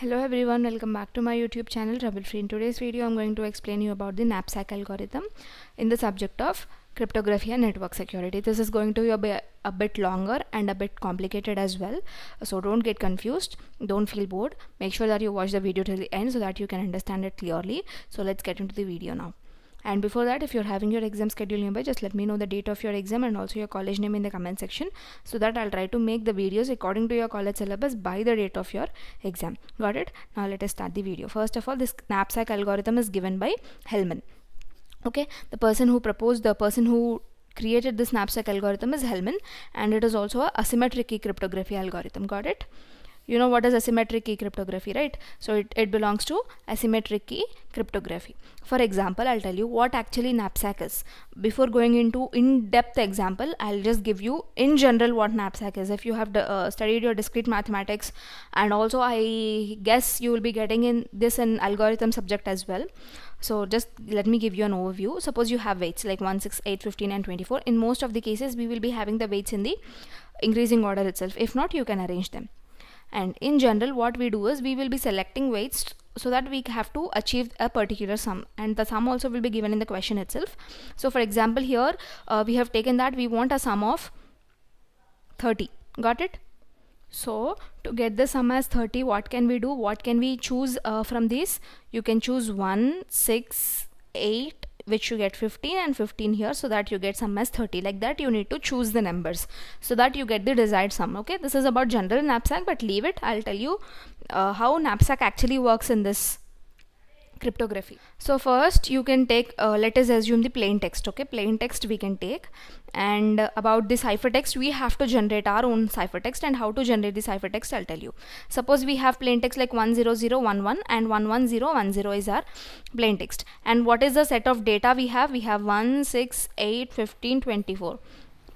Hello everyone, welcome back to my YouTube channel Trouble Free. In today's video, I'm going to explain you about the knapsack algorithm in the subject of cryptography and network security. This is going to be a bit, a bit longer and a bit complicated as well. So don't get confused, don't feel bored. Make sure that you watch the video till the end so that you can understand it clearly. So let's get into the video now and before that if you're having your exam schedule nearby just let me know the date of your exam and also your college name in the comment section so that I'll try to make the videos according to your college syllabus by the date of your exam got it now let us start the video first of all this knapsack algorithm is given by Hellman okay the person who proposed the person who created this knapsack algorithm is Hellman and it is also a asymmetric key cryptography algorithm got it you know what is asymmetric key cryptography right so it, it belongs to asymmetric key cryptography for example i'll tell you what actually knapsack is before going into in-depth example i'll just give you in general what knapsack is if you have uh, studied your discrete mathematics and also i guess you will be getting in this in algorithm subject as well so just let me give you an overview suppose you have weights like 1 6 8 15 and 24 in most of the cases we will be having the weights in the increasing order itself if not you can arrange them and in general what we do is we will be selecting weights so that we have to achieve a particular sum and the sum also will be given in the question itself so for example here uh, we have taken that we want a sum of 30 got it so to get the sum as 30 what can we do what can we choose uh, from these you can choose 1 6 8 which you get 15 and 15 here so that you get some as 30 like that you need to choose the numbers so that you get the desired sum okay this is about general knapsack but leave it i'll tell you uh, how knapsack actually works in this cryptography. So first you can take, uh, let us assume the plain text, okay, plain text we can take and uh, about the ciphertext we have to generate our own ciphertext and how to generate the ciphertext I'll tell you. Suppose we have plain text like 10011 and 11010 is our plain text and what is the set of data we have? We have 1, 6, 8, 15, 24.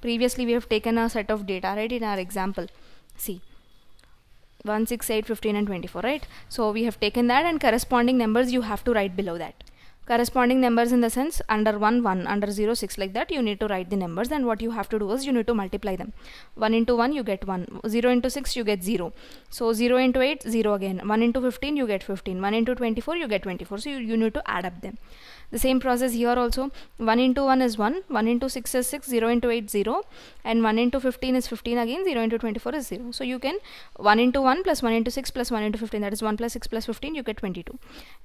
Previously we have taken a set of data right in our example. See 1, 6, 8, 15 and 24 right so we have taken that and corresponding numbers you have to write below that corresponding numbers in the sense under 1 1 under 0 6 like that you need to write the numbers then what you have to do is you need to multiply them 1 into 1 you get 1 0 into 6 you get 0 so 0 into 8 0 again 1 into 15 you get 15 1 into 24 you get 24 so you, you need to add up them the same process here also 1 into 1 is 1 1 into 6 is 6 0 into 8 0 and 1 into 15 is 15 again 0 into 24 is 0 so you can 1 into 1 plus 1 into 6 plus 1 into 15 that is 1 plus 6 plus 15 you get 22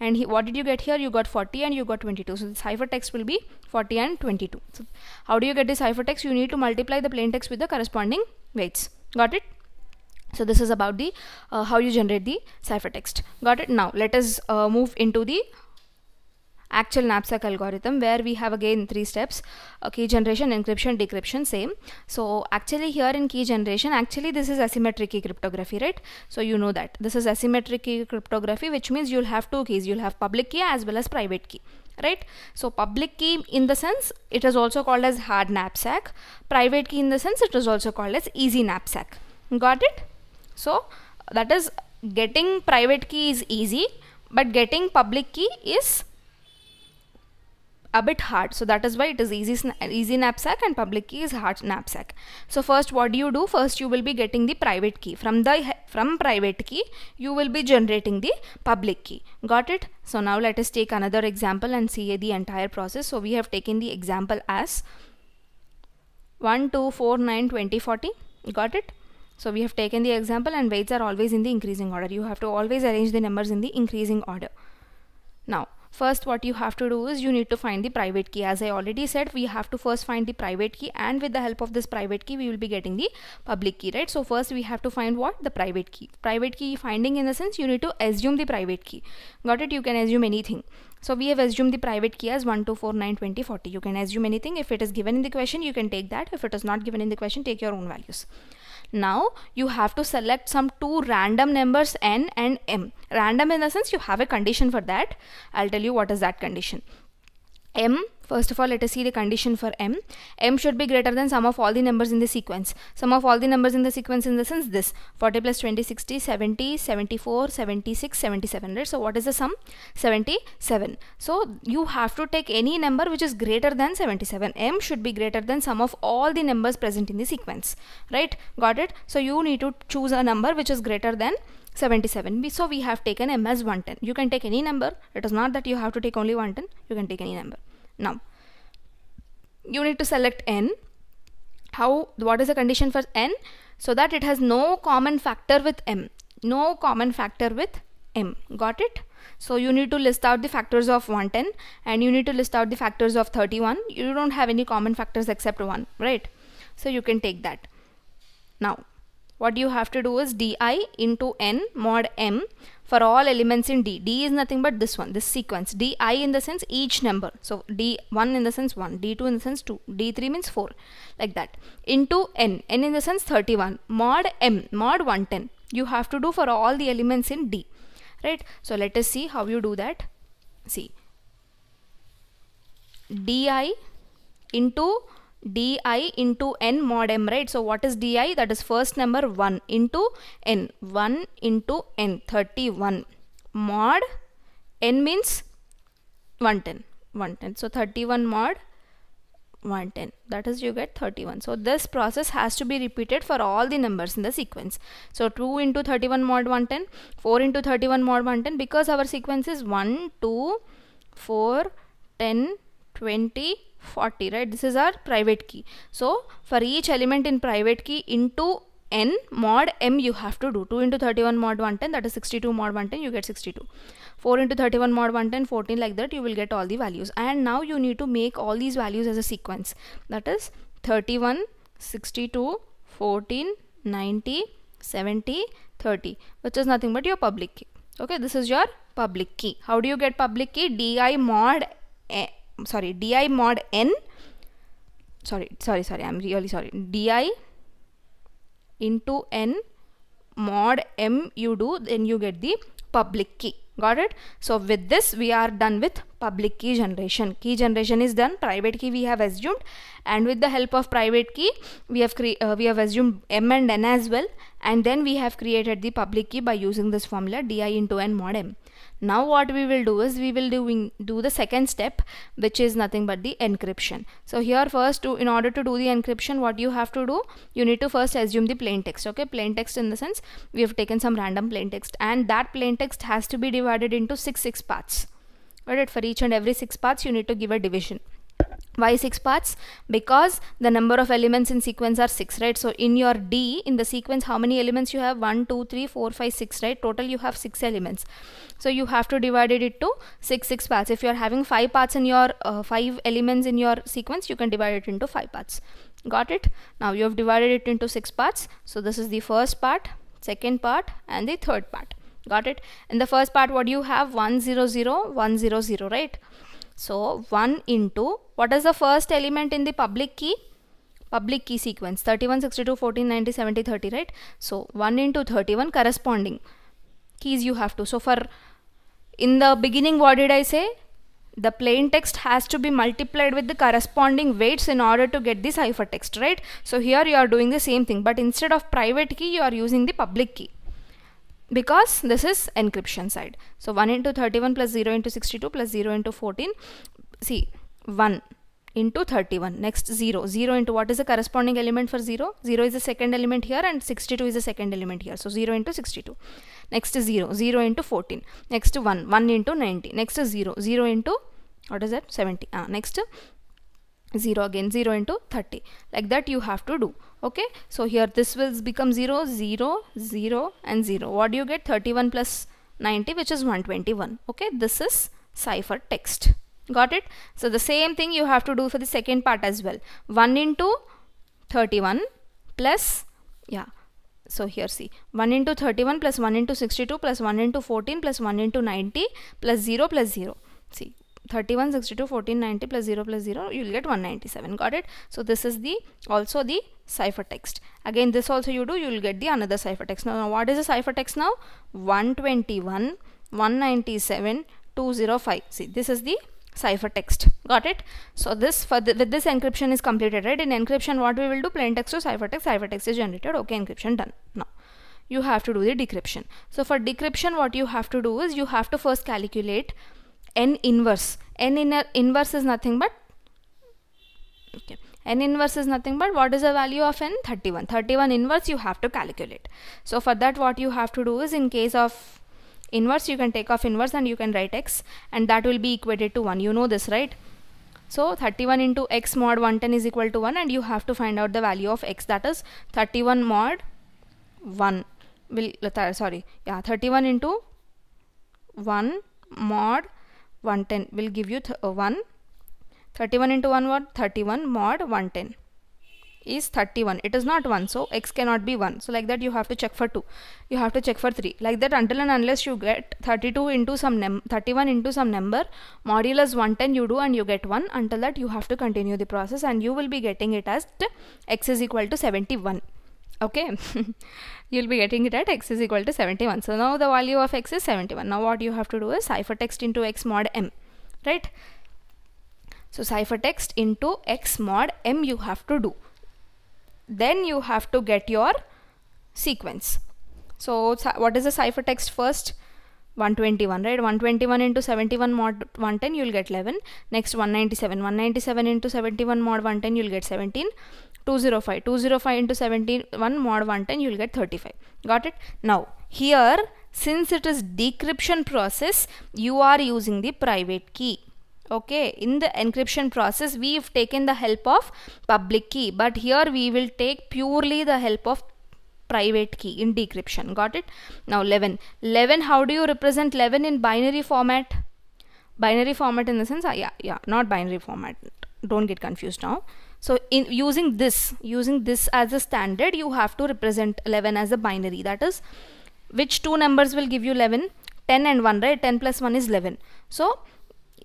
and he, what did you get here you got 40 and and you got 22 so the ciphertext will be 40 and 22 so how do you get the ciphertext you need to multiply the plain text with the corresponding weights got it so this is about the uh, how you generate the ciphertext got it now let us uh, move into the actual knapsack algorithm where we have again three steps key generation encryption decryption same so actually here in key generation actually this is asymmetric key cryptography right so you know that this is asymmetric key cryptography which means you'll have two keys you'll have public key as well as private key right so public key in the sense it is also called as hard knapsack private key in the sense it is also called as easy knapsack got it so that is getting private key is easy but getting public key is a bit hard so that is why it is easy easy knapsack and public key is hard knapsack so first what do you do first you will be getting the private key from the from private key you will be generating the public key got it so now let us take another example and see the entire process so we have taken the example as 1 2 4 9 20 40 got it so we have taken the example and weights are always in the increasing order you have to always arrange the numbers in the increasing order now first what you have to do is you need to find the private key as I already said we have to first find the private key and with the help of this private key we will be getting the public key right so first we have to find what the private key private key finding in the sense you need to assume the private key got it you can assume anything so we have assumed the private key as 12492040 you can assume anything if it is given in the question you can take that if it is not given in the question take your own values now you have to select some two random numbers n and m. Random in the sense you have a condition for that. I'll tell you what is that condition. m First of all, let us see the condition for m. m should be greater than sum of all the numbers in the sequence. Sum of all the numbers in the sequence in the sense this 40 plus 20, 60, 70, 74, 76, 77. Right? So, what is the sum? 77. So, you have to take any number which is greater than 77. m should be greater than sum of all the numbers present in the sequence. Right? Got it? So, you need to choose a number which is greater than 77 so we have taken m as 110 you can take any number it is not that you have to take only 110 you can take any number now, you need to select n. How, what is the condition for n? So that it has no common factor with m. No common factor with m. Got it? So you need to list out the factors of 110 and you need to list out the factors of 31. You don't have any common factors except 1, right? So you can take that. Now, what you have to do is di into n mod m for all elements in d. d is nothing but this one, this sequence. di in the sense each number. So d1 in the sense 1, d2 in the sense 2, d3 means 4 like that into n, n in the sense 31 mod m, mod 110 you have to do for all the elements in d right. So let us see how you do that. See di into di into n mod m right so what is di that is first number 1 into n 1 into n 31 mod n means 110 110 so 31 mod 110 that is you get 31 so this process has to be repeated for all the numbers in the sequence so 2 into 31 mod 110 4 into 31 mod 110 because our sequence is 1 2 4 10 20 40 right this is our private key so for each element in private key into n mod m you have to do 2 into 31 mod 110 that is 62 mod 110 you get 62 4 into 31 mod 110 14 like that you will get all the values and now you need to make all these values as a sequence that is 31 62 14 90 70 30 which is nothing but your public key okay this is your public key how do you get public key di mod sorry di mod n sorry sorry sorry i'm really sorry di into n mod m you do then you get the public key got it so with this we are done with public key generation key generation is done private key we have assumed and with the help of private key we have uh, we have assumed m and n as well and then we have created the public key by using this formula di into n mod m now what we will do is we will do, do the second step which is nothing but the encryption so here first to, in order to do the encryption what you have to do you need to first assume the plain text okay plain text in the sense we have taken some random plain text and that plain text has to be divided into six six parts alright for each and every six parts you need to give a division why 6 parts because the number of elements in sequence are 6 right so in your d in the sequence how many elements you have 1 2 3 4 5 6 right total you have 6 elements so you have to divide it to 6 6 parts if you are having 5 parts in your uh, 5 elements in your sequence you can divide it into 5 parts got it now you have divided it into 6 parts so this is the first part second part and the third part got it in the first part what do you have 0 0 right so 1 into, what is the first element in the public key? Public key sequence 31, 62, 14, 90, 70, 30, right? So 1 into 31 corresponding keys you have to. So for in the beginning, what did I say? The plain text has to be multiplied with the corresponding weights in order to get the ciphertext, right? So here you are doing the same thing, but instead of private key, you are using the public key because this is encryption side. So 1 into 31 plus 0 into 62 plus 0 into 14. See 1 into 31 next 0 0 into what is the corresponding element for 0 0 is the second element here and 62 is the second element here so 0 into 62 next 0 0 into 14 next 1 1 into 90 next 0 0 into what is that 70 uh, next 0 again 0 into 30 like that you have to do okay so here this will become 0 0 0 and 0 what do you get 31 plus 90 which is 121 okay this is cipher text got it so the same thing you have to do for the second part as well 1 into 31 plus yeah so here see 1 into 31 plus 1 into 62 plus 1 into 14 plus 1 into 90 plus 0 plus 0 see 3162 1490 plus 0 plus 0 you will get 197 got it so this is the also the ciphertext again this also you do you will get the another ciphertext now, now what is cipher ciphertext now 121 197 205 see this is the ciphertext got it so this for the, with this encryption is completed right in encryption what we will do plain text to ciphertext ciphertext is generated okay encryption done now you have to do the decryption so for decryption what you have to do is you have to first calculate n inverse n inner inverse is nothing but okay n inverse is nothing but what is the value of n 31 31 inverse you have to calculate so for that what you have to do is in case of inverse you can take off inverse and you can write x and that will be equated to 1 you know this right so 31 into x mod 110 is equal to 1 and you have to find out the value of x that is 31 mod 1 will sorry yeah 31 into 1 mod 110 will give you th uh, 1 31 into 1 what 31 mod 110 is 31 it is not 1 so x cannot be 1 so like that you have to check for 2 you have to check for 3 like that until and unless you get 32 into some 31 into some number modulus 110 you do and you get 1 until that you have to continue the process and you will be getting it as x is equal to 71 okay you'll be getting it at x is equal to 71 so now the value of x is 71 now what you have to do is ciphertext into x mod m right so ciphertext into x mod m you have to do then you have to get your sequence so what is the ciphertext first 121 right 121 into 71 mod 110 you'll get 11 next 197 197 into 71 mod 110 you'll get 17 205 205 into 71 mod 110 you will get 35 got it now here since it is decryption process you are using the private key okay in the encryption process we've taken the help of public key but here we will take purely the help of private key in decryption got it now 11 11 how do you represent 11 in binary format binary format in the sense ah, yeah yeah not binary format don't get confused now so in using this, using this as a standard, you have to represent 11 as a binary. That is, which two numbers will give you 11? 10 and 1, right? 10 plus 1 is 11. So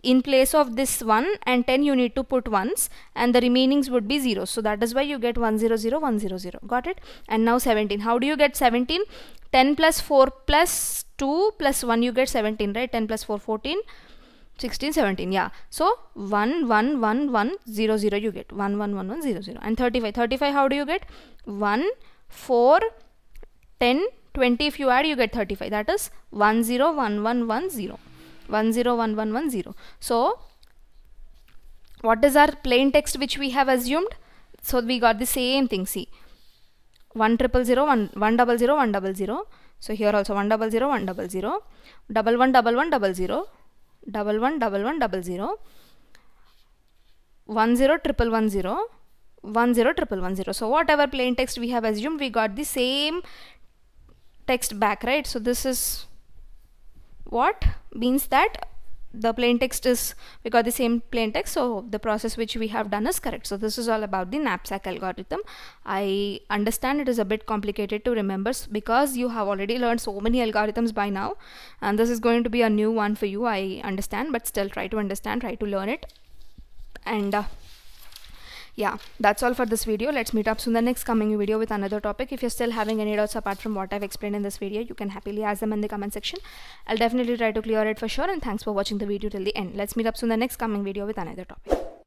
in place of this 1 and 10 you need to put 1s and the remainings would be 0. So that is why you get 100100. Got it? And now 17. How do you get 17? 10 plus 4 plus 2 plus 1 you get 17, right? 10 plus 4, 14. 16 17 yeah so 1 1 1 1 0 0 you get 1 1 1 1 0 0 and 35 35 how do you get 1 4 10 20 if you add you get 35 that is 1 0 1 1 1 0 1 0 1 1 1 0 so what is our plain text which we have assumed so we got the same thing see 1 triple 0 1 1 double 0 1 double 0 so here also 1 double 0 1 double 0 double 1 double 1 double 0 double one double one double zero one zero triple one zero one zero triple one zero so whatever plain text we have assumed we got the same text back right so this is what means that the plain text is we got the same plain text so the process which we have done is correct so this is all about the knapsack algorithm i understand it is a bit complicated to remember because you have already learned so many algorithms by now and this is going to be a new one for you i understand but still try to understand try to learn it and uh, yeah that's all for this video let's meet up soon the next coming video with another topic if you're still having any doubts apart from what i've explained in this video you can happily ask them in the comment section i'll definitely try to clear it for sure and thanks for watching the video till the end let's meet up soon the next coming video with another topic